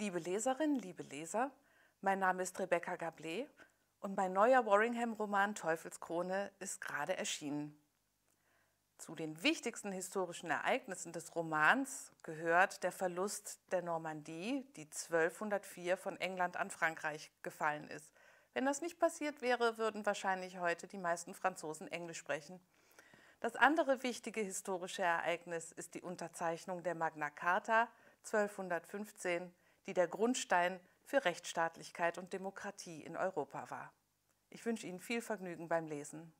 Liebe Leserinnen, liebe Leser, mein Name ist Rebecca Gablé und mein neuer Warringham-Roman Teufelskrone ist gerade erschienen. Zu den wichtigsten historischen Ereignissen des Romans gehört der Verlust der Normandie, die 1204 von England an Frankreich gefallen ist. Wenn das nicht passiert wäre, würden wahrscheinlich heute die meisten Franzosen Englisch sprechen. Das andere wichtige historische Ereignis ist die Unterzeichnung der Magna Carta 1215 die der Grundstein für Rechtsstaatlichkeit und Demokratie in Europa war. Ich wünsche Ihnen viel Vergnügen beim Lesen.